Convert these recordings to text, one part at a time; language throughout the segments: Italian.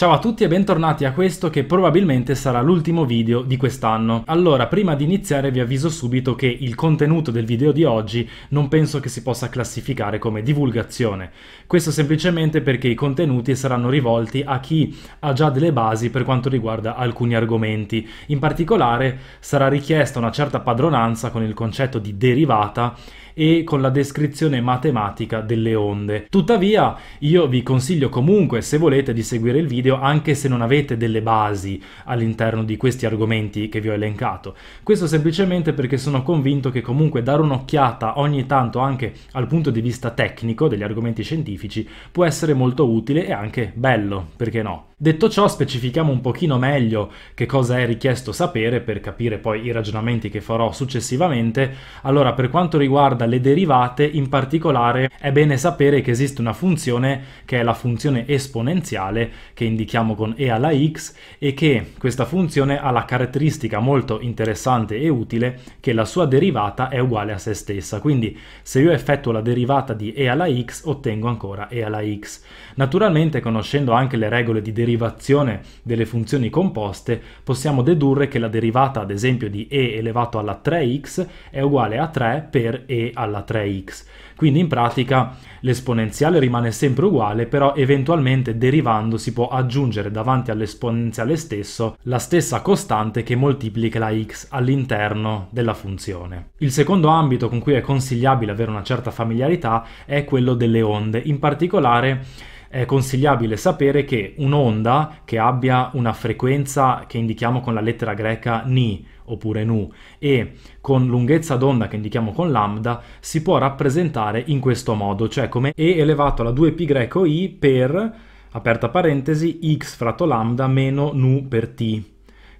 Ciao a tutti e bentornati a questo che probabilmente sarà l'ultimo video di quest'anno. Allora, prima di iniziare vi avviso subito che il contenuto del video di oggi non penso che si possa classificare come divulgazione. Questo semplicemente perché i contenuti saranno rivolti a chi ha già delle basi per quanto riguarda alcuni argomenti. In particolare sarà richiesta una certa padronanza con il concetto di derivata e con la descrizione matematica delle onde. Tuttavia io vi consiglio comunque se volete di seguire il video anche se non avete delle basi all'interno di questi argomenti che vi ho elencato. Questo semplicemente perché sono convinto che comunque dare un'occhiata ogni tanto anche al punto di vista tecnico degli argomenti scientifici può essere molto utile e anche bello, perché no? Detto ciò, specifichiamo un pochino meglio che cosa è richiesto sapere per capire poi i ragionamenti che farò successivamente. Allora, per quanto riguarda le derivate, in particolare è bene sapere che esiste una funzione che è la funzione esponenziale che indichiamo con e alla x e che questa funzione ha la caratteristica molto interessante e utile che la sua derivata è uguale a se stessa. Quindi se io effettuo la derivata di e alla x ottengo ancora e alla x. Naturalmente conoscendo anche le regole di derivata, derivazione delle funzioni composte, possiamo dedurre che la derivata ad esempio di e elevato alla 3x è uguale a 3 per e alla 3x. Quindi in pratica l'esponenziale rimane sempre uguale, però eventualmente derivando si può aggiungere davanti all'esponenziale stesso la stessa costante che moltiplica la x all'interno della funzione. Il secondo ambito con cui è consigliabile avere una certa familiarità è quello delle onde, in particolare è consigliabile sapere che un'onda che abbia una frequenza che indichiamo con la lettera greca ni oppure nu e con lunghezza d'onda che indichiamo con lambda si può rappresentare in questo modo, cioè come e elevato alla 2 i per, aperta parentesi, x fratto lambda meno nu per t.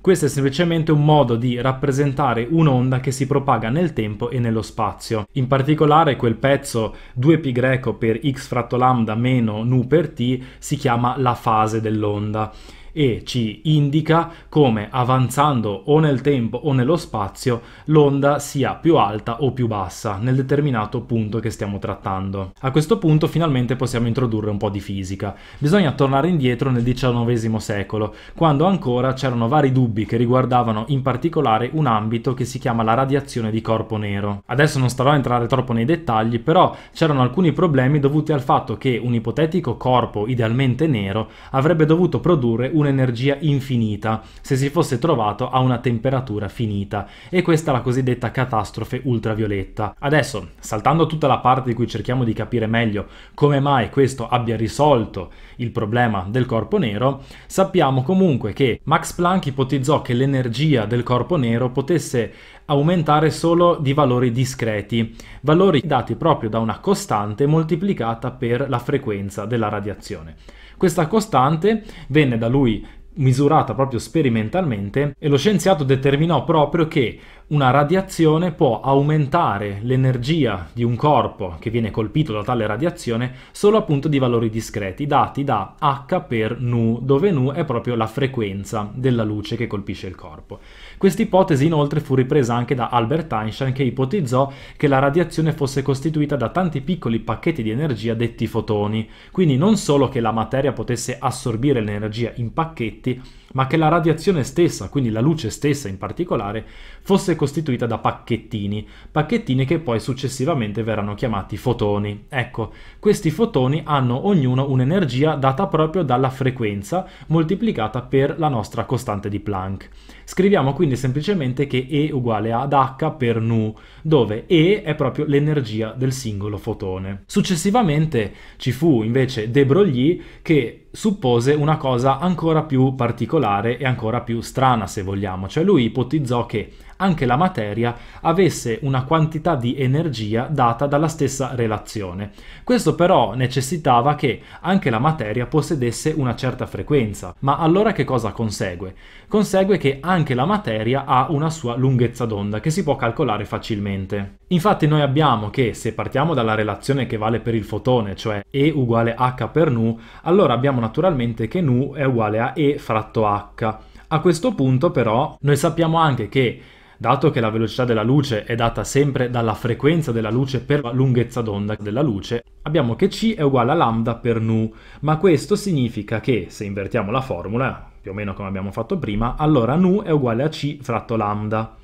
Questo è semplicemente un modo di rappresentare un'onda che si propaga nel tempo e nello spazio. In particolare quel pezzo 2π greco per x fratto lambda meno nu per t si chiama la fase dell'onda e ci indica come avanzando o nel tempo o nello spazio l'onda sia più alta o più bassa nel determinato punto che stiamo trattando. A questo punto finalmente possiamo introdurre un po' di fisica. Bisogna tornare indietro nel XIX secolo, quando ancora c'erano vari dubbi che riguardavano in particolare un ambito che si chiama la radiazione di corpo nero. Adesso non starò a entrare troppo nei dettagli, però c'erano alcuni problemi dovuti al fatto che un ipotetico corpo idealmente nero avrebbe dovuto produrre un'energia infinita se si fosse trovato a una temperatura finita e questa è la cosiddetta catastrofe ultravioletta. Adesso, saltando tutta la parte di cui cerchiamo di capire meglio come mai questo abbia risolto il problema del corpo nero, sappiamo comunque che Max Planck ipotizzò che l'energia del corpo nero potesse aumentare solo di valori discreti, valori dati proprio da una costante moltiplicata per la frequenza della radiazione. Questa costante venne da lui misurata proprio sperimentalmente e lo scienziato determinò proprio che una radiazione può aumentare l'energia di un corpo che viene colpito da tale radiazione solo appunto di valori discreti dati da h per nu, dove nu è proprio la frequenza della luce che colpisce il corpo. Questa ipotesi inoltre fu ripresa anche da Albert Einstein che ipotizzò che la radiazione fosse costituita da tanti piccoli pacchetti di energia detti fotoni, quindi non solo che la materia potesse assorbire l'energia in pacchetti, ma che la radiazione stessa, quindi la luce stessa in particolare, fosse costituita da pacchettini, pacchettini che poi successivamente verranno chiamati fotoni. Ecco, questi fotoni hanno ognuno un'energia data proprio dalla frequenza moltiplicata per la nostra costante di Planck. Scriviamo quindi semplicemente che E uguale ad H per nu, dove E è proprio l'energia del singolo fotone. Successivamente ci fu invece De Broglie che suppose una cosa ancora più particolare e ancora più strana se vogliamo, cioè lui ipotizzò che anche la materia avesse una quantità di energia data dalla stessa relazione. Questo però necessitava che anche la materia possedesse una certa frequenza. Ma allora che cosa consegue? Consegue che anche la materia ha una sua lunghezza d'onda che si può calcolare facilmente. Infatti noi abbiamo che se partiamo dalla relazione che vale per il fotone, cioè E uguale H per nu, allora abbiamo naturalmente che nu è uguale a E fratto H. A questo punto però noi sappiamo anche che dato che la velocità della luce è data sempre dalla frequenza della luce per la lunghezza d'onda della luce, abbiamo che c è uguale a lambda per nu, ma questo significa che, se invertiamo la formula, più o meno come abbiamo fatto prima, allora nu è uguale a c fratto lambda.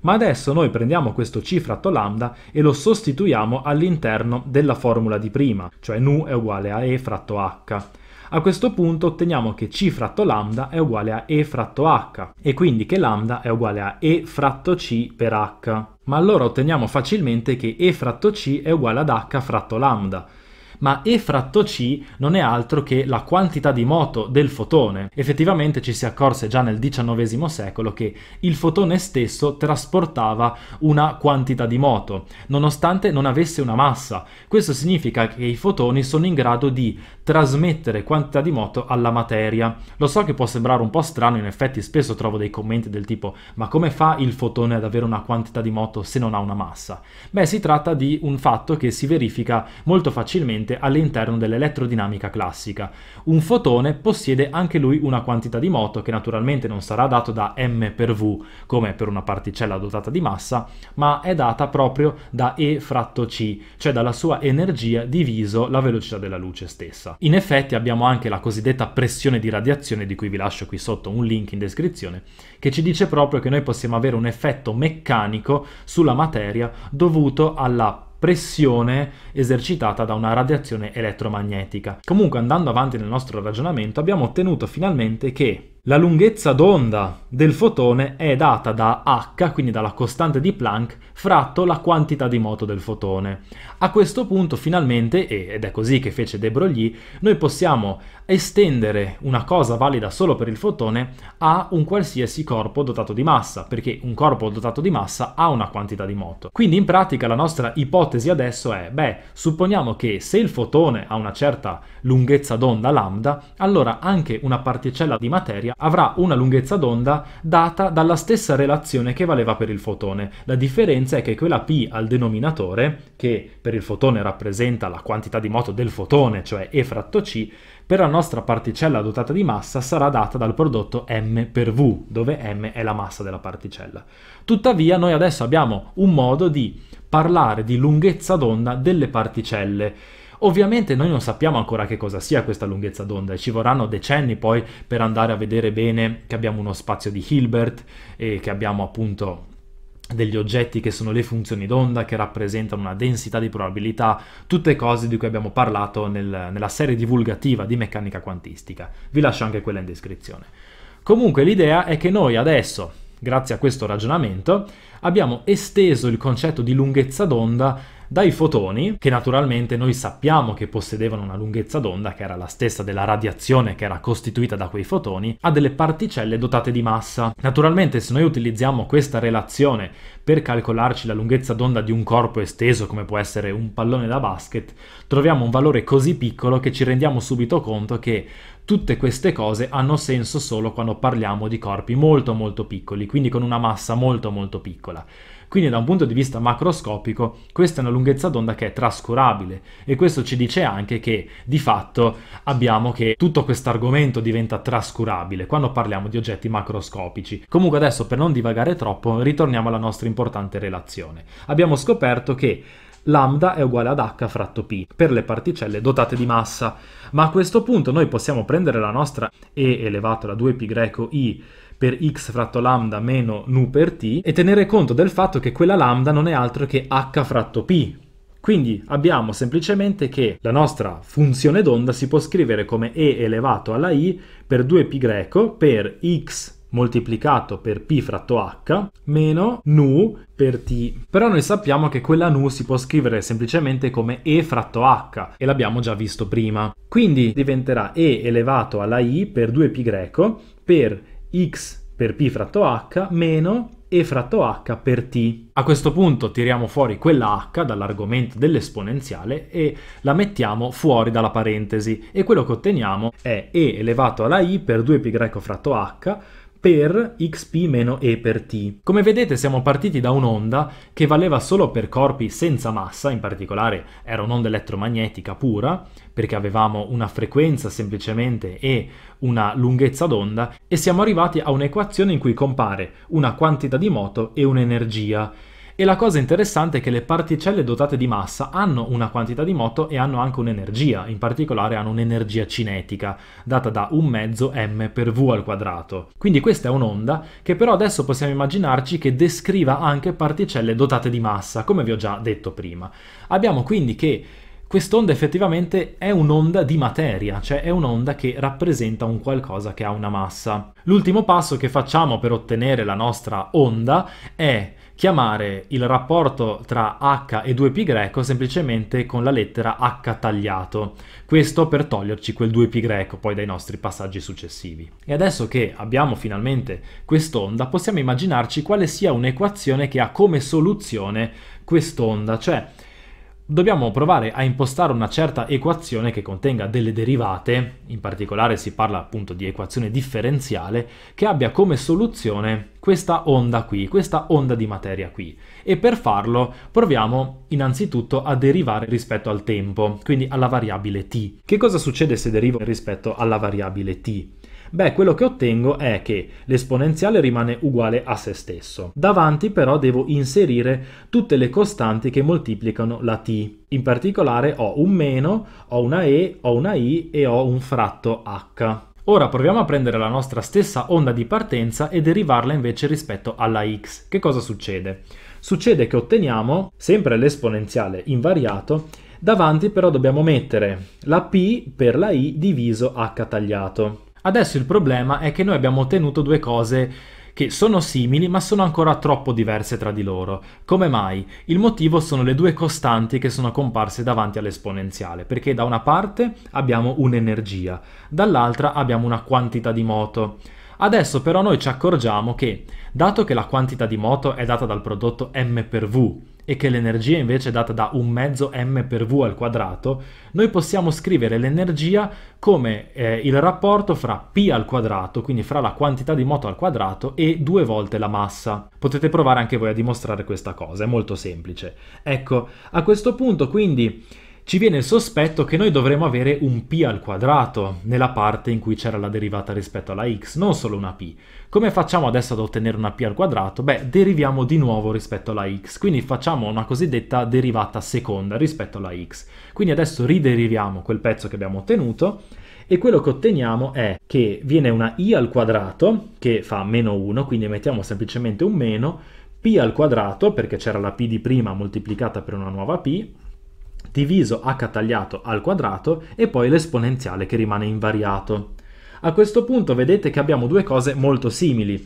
Ma adesso noi prendiamo questo c fratto lambda e lo sostituiamo all'interno della formula di prima, cioè nu è uguale a e fratto h a questo punto otteniamo che c fratto lambda è uguale a e fratto h e quindi che lambda è uguale a e fratto c per h. Ma allora otteniamo facilmente che e fratto c è uguale ad h fratto lambda, ma E fratto C non è altro che la quantità di moto del fotone. Effettivamente ci si accorse già nel XIX secolo che il fotone stesso trasportava una quantità di moto, nonostante non avesse una massa. Questo significa che i fotoni sono in grado di trasmettere quantità di moto alla materia. Lo so che può sembrare un po' strano, in effetti spesso trovo dei commenti del tipo ma come fa il fotone ad avere una quantità di moto se non ha una massa? Beh, si tratta di un fatto che si verifica molto facilmente presente all'interno dell'elettrodinamica classica. Un fotone possiede anche lui una quantità di moto che naturalmente non sarà dato da m per v come per una particella dotata di massa, ma è data proprio da e fratto c, cioè dalla sua energia diviso la velocità della luce stessa. In effetti abbiamo anche la cosiddetta pressione di radiazione di cui vi lascio qui sotto un link in descrizione che ci dice proprio che noi possiamo avere un effetto meccanico sulla materia dovuto alla pressione esercitata da una radiazione elettromagnetica. Comunque andando avanti nel nostro ragionamento abbiamo ottenuto finalmente che la lunghezza d'onda del fotone è data da h, quindi dalla costante di Planck, fratto la quantità di moto del fotone. A questo punto finalmente, ed è così che fece De Broglie, noi possiamo estendere una cosa valida solo per il fotone a un qualsiasi corpo dotato di massa, perché un corpo dotato di massa ha una quantità di moto. Quindi in pratica la nostra ipotesi adesso è, beh, supponiamo che se il fotone ha una certa lunghezza d'onda lambda, allora anche una particella di materia avrà una lunghezza d'onda data dalla stessa relazione che valeva per il fotone. La differenza è che quella P al denominatore, che per il fotone rappresenta la quantità di moto del fotone, cioè E fratto C, per la nostra particella dotata di massa sarà data dal prodotto m per v, dove m è la massa della particella. Tuttavia noi adesso abbiamo un modo di parlare di lunghezza d'onda delle particelle Ovviamente noi non sappiamo ancora che cosa sia questa lunghezza d'onda e ci vorranno decenni poi per andare a vedere bene che abbiamo uno spazio di Hilbert e che abbiamo appunto degli oggetti che sono le funzioni d'onda che rappresentano una densità di probabilità, tutte cose di cui abbiamo parlato nel, nella serie divulgativa di meccanica quantistica. Vi lascio anche quella in descrizione. Comunque l'idea è che noi adesso, grazie a questo ragionamento, abbiamo esteso il concetto di lunghezza d'onda dai fotoni, che naturalmente noi sappiamo che possedevano una lunghezza d'onda che era la stessa della radiazione che era costituita da quei fotoni, a delle particelle dotate di massa. Naturalmente se noi utilizziamo questa relazione per calcolarci la lunghezza d'onda di un corpo esteso come può essere un pallone da basket, troviamo un valore così piccolo che ci rendiamo subito conto che tutte queste cose hanno senso solo quando parliamo di corpi molto molto piccoli, quindi con una massa molto molto piccola. Quindi da un punto di vista macroscopico questa è una lunghezza d'onda che è trascurabile e questo ci dice anche che di fatto abbiamo che tutto questo argomento diventa trascurabile quando parliamo di oggetti macroscopici. Comunque adesso per non divagare troppo ritorniamo alla nostra importante relazione. Abbiamo scoperto che lambda è uguale ad h fratto p per le particelle dotate di massa. Ma a questo punto noi possiamo prendere la nostra e elevato alla 2π i per x fratto lambda meno nu per t e tenere conto del fatto che quella lambda non è altro che h fratto p. Quindi abbiamo semplicemente che la nostra funzione d'onda si può scrivere come e elevato alla i per 2 π greco per x moltiplicato per p fratto h meno nu per t. Però noi sappiamo che quella nu si può scrivere semplicemente come e fratto h e l'abbiamo già visto prima. Quindi diventerà e elevato alla i per 2 π greco per x per p fratto h meno e fratto h per t. A questo punto tiriamo fuori quella h dall'argomento dell'esponenziale e la mettiamo fuori dalla parentesi e quello che otteniamo è e elevato alla i per 2π fratto h per xp-e per t. Come vedete siamo partiti da un'onda che valeva solo per corpi senza massa, in particolare era un'onda elettromagnetica pura, perché avevamo una frequenza semplicemente e una lunghezza d'onda, e siamo arrivati a un'equazione in cui compare una quantità di moto e un'energia. E la cosa interessante è che le particelle dotate di massa hanno una quantità di moto e hanno anche un'energia, in particolare hanno un'energia cinetica, data da un mezzo m per v al quadrato. Quindi questa è un'onda che però adesso possiamo immaginarci che descriva anche particelle dotate di massa, come vi ho già detto prima. Abbiamo quindi che quest'onda effettivamente è un'onda di materia, cioè è un'onda che rappresenta un qualcosa che ha una massa. L'ultimo passo che facciamo per ottenere la nostra onda è chiamare il rapporto tra h e 2π semplicemente con la lettera h tagliato, questo per toglierci quel 2π poi dai nostri passaggi successivi. E adesso che abbiamo finalmente quest'onda possiamo immaginarci quale sia un'equazione che ha come soluzione quest'onda, cioè dobbiamo provare a impostare una certa equazione che contenga delle derivate, in particolare si parla appunto di equazione differenziale, che abbia come soluzione questa onda qui, questa onda di materia qui. E per farlo proviamo innanzitutto a derivare rispetto al tempo, quindi alla variabile t. Che cosa succede se derivo rispetto alla variabile t? Beh, quello che ottengo è che l'esponenziale rimane uguale a se stesso. Davanti però devo inserire tutte le costanti che moltiplicano la t. In particolare ho un meno, ho una e, ho una i e ho un fratto h. Ora proviamo a prendere la nostra stessa onda di partenza e derivarla invece rispetto alla x. Che cosa succede? Succede che otteniamo sempre l'esponenziale invariato, davanti però dobbiamo mettere la p per la i diviso h tagliato. Adesso il problema è che noi abbiamo ottenuto due cose che sono simili ma sono ancora troppo diverse tra di loro. Come mai? Il motivo sono le due costanti che sono comparse davanti all'esponenziale, perché da una parte abbiamo un'energia, dall'altra abbiamo una quantità di moto. Adesso però noi ci accorgiamo che, dato che la quantità di moto è data dal prodotto m per v e che l'energia invece è data da un mezzo m per v al quadrato, noi possiamo scrivere l'energia come eh, il rapporto fra p al quadrato, quindi fra la quantità di moto al quadrato e due volte la massa. Potete provare anche voi a dimostrare questa cosa, è molto semplice. Ecco, a questo punto quindi ci viene il sospetto che noi dovremmo avere un p al quadrato nella parte in cui c'era la derivata rispetto alla x, non solo una p. Come facciamo adesso ad ottenere una p al quadrato? Beh, deriviamo di nuovo rispetto alla x, quindi facciamo una cosiddetta derivata seconda rispetto alla x. Quindi adesso rideriviamo quel pezzo che abbiamo ottenuto e quello che otteniamo è che viene una i al quadrato che fa meno 1, quindi mettiamo semplicemente un meno, p al quadrato perché c'era la p di prima moltiplicata per una nuova p, diviso h tagliato al quadrato e poi l'esponenziale che rimane invariato. A questo punto vedete che abbiamo due cose molto simili.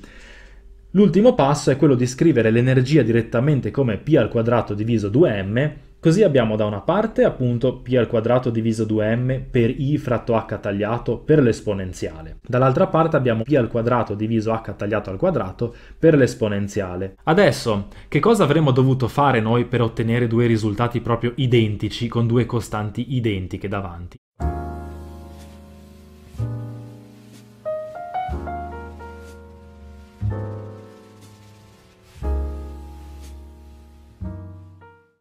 L'ultimo passo è quello di scrivere l'energia direttamente come π al quadrato diviso 2m, così abbiamo da una parte appunto π al quadrato diviso 2m per I fratto H tagliato per l'esponenziale. Dall'altra parte abbiamo π al quadrato diviso H tagliato al quadrato per l'esponenziale. Adesso, che cosa avremmo dovuto fare noi per ottenere due risultati proprio identici con due costanti identiche davanti?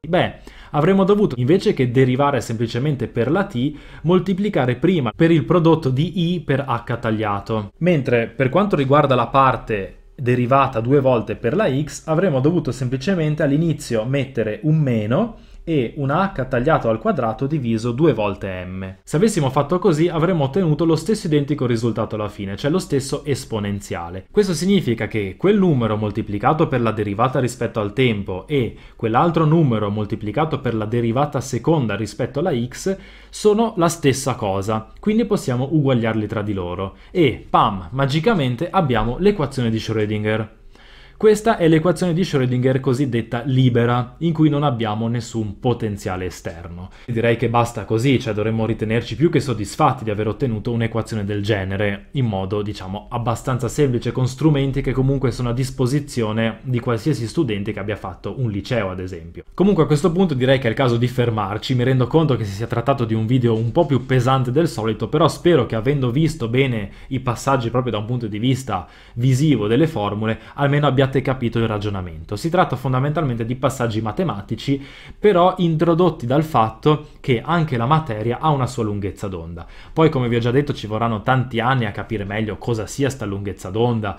Beh, avremmo dovuto invece che derivare semplicemente per la t, moltiplicare prima per il prodotto di i per h tagliato. Mentre per quanto riguarda la parte derivata due volte per la x, avremmo dovuto semplicemente all'inizio mettere un meno e una h tagliato al quadrato diviso due volte m. Se avessimo fatto così avremmo ottenuto lo stesso identico risultato alla fine, cioè lo stesso esponenziale. Questo significa che quel numero moltiplicato per la derivata rispetto al tempo e quell'altro numero moltiplicato per la derivata seconda rispetto alla x sono la stessa cosa, quindi possiamo uguagliarli tra di loro. E, pam, magicamente abbiamo l'equazione di Schrödinger. Questa è l'equazione di Schrödinger cosiddetta libera, in cui non abbiamo nessun potenziale esterno. Direi che basta così, cioè dovremmo ritenerci più che soddisfatti di aver ottenuto un'equazione del genere, in modo diciamo abbastanza semplice, con strumenti che comunque sono a disposizione di qualsiasi studente che abbia fatto un liceo ad esempio. Comunque a questo punto direi che è il caso di fermarci, mi rendo conto che si sia trattato di un video un po' più pesante del solito, però spero che avendo visto bene i passaggi proprio da un punto di vista visivo delle formule, almeno abbiate abbiate capito il ragionamento. Si tratta fondamentalmente di passaggi matematici, però introdotti dal fatto che anche la materia ha una sua lunghezza d'onda. Poi, come vi ho già detto, ci vorranno tanti anni a capire meglio cosa sia sta lunghezza d'onda,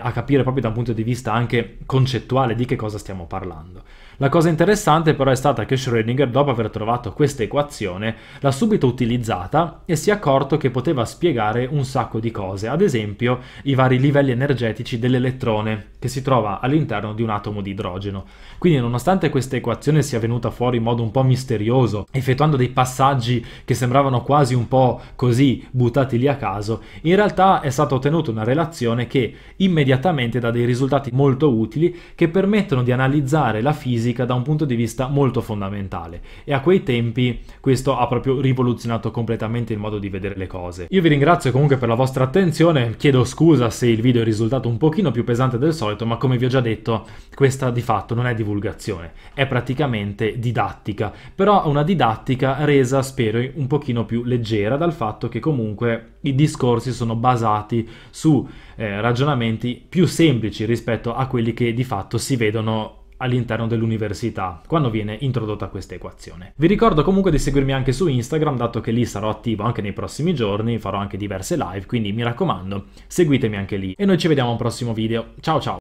a capire proprio da un punto di vista anche concettuale di che cosa stiamo parlando. La cosa interessante però è stata che Schrödinger, dopo aver trovato questa equazione, l'ha subito utilizzata e si è accorto che poteva spiegare un sacco di cose, ad esempio i vari livelli energetici dell'elettrone che si trova trova all'interno di un atomo di idrogeno. Quindi nonostante questa equazione sia venuta fuori in modo un po' misterioso, effettuando dei passaggi che sembravano quasi un po' così buttati lì a caso, in realtà è stata ottenuta una relazione che immediatamente dà dei risultati molto utili che permettono di analizzare la fisica da un punto di vista molto fondamentale e a quei tempi questo ha proprio rivoluzionato completamente il modo di vedere le cose. Io vi ringrazio comunque per la vostra attenzione, chiedo scusa se il video è risultato un pochino più pesante del solito ma come vi ho già detto, questa di fatto non è divulgazione, è praticamente didattica, però una didattica resa, spero, un pochino più leggera dal fatto che comunque i discorsi sono basati su eh, ragionamenti più semplici rispetto a quelli che di fatto si vedono all'interno dell'università quando viene introdotta questa equazione. Vi ricordo comunque di seguirmi anche su Instagram dato che lì sarò attivo anche nei prossimi giorni, farò anche diverse live, quindi mi raccomando seguitemi anche lì e noi ci vediamo al prossimo video. Ciao ciao!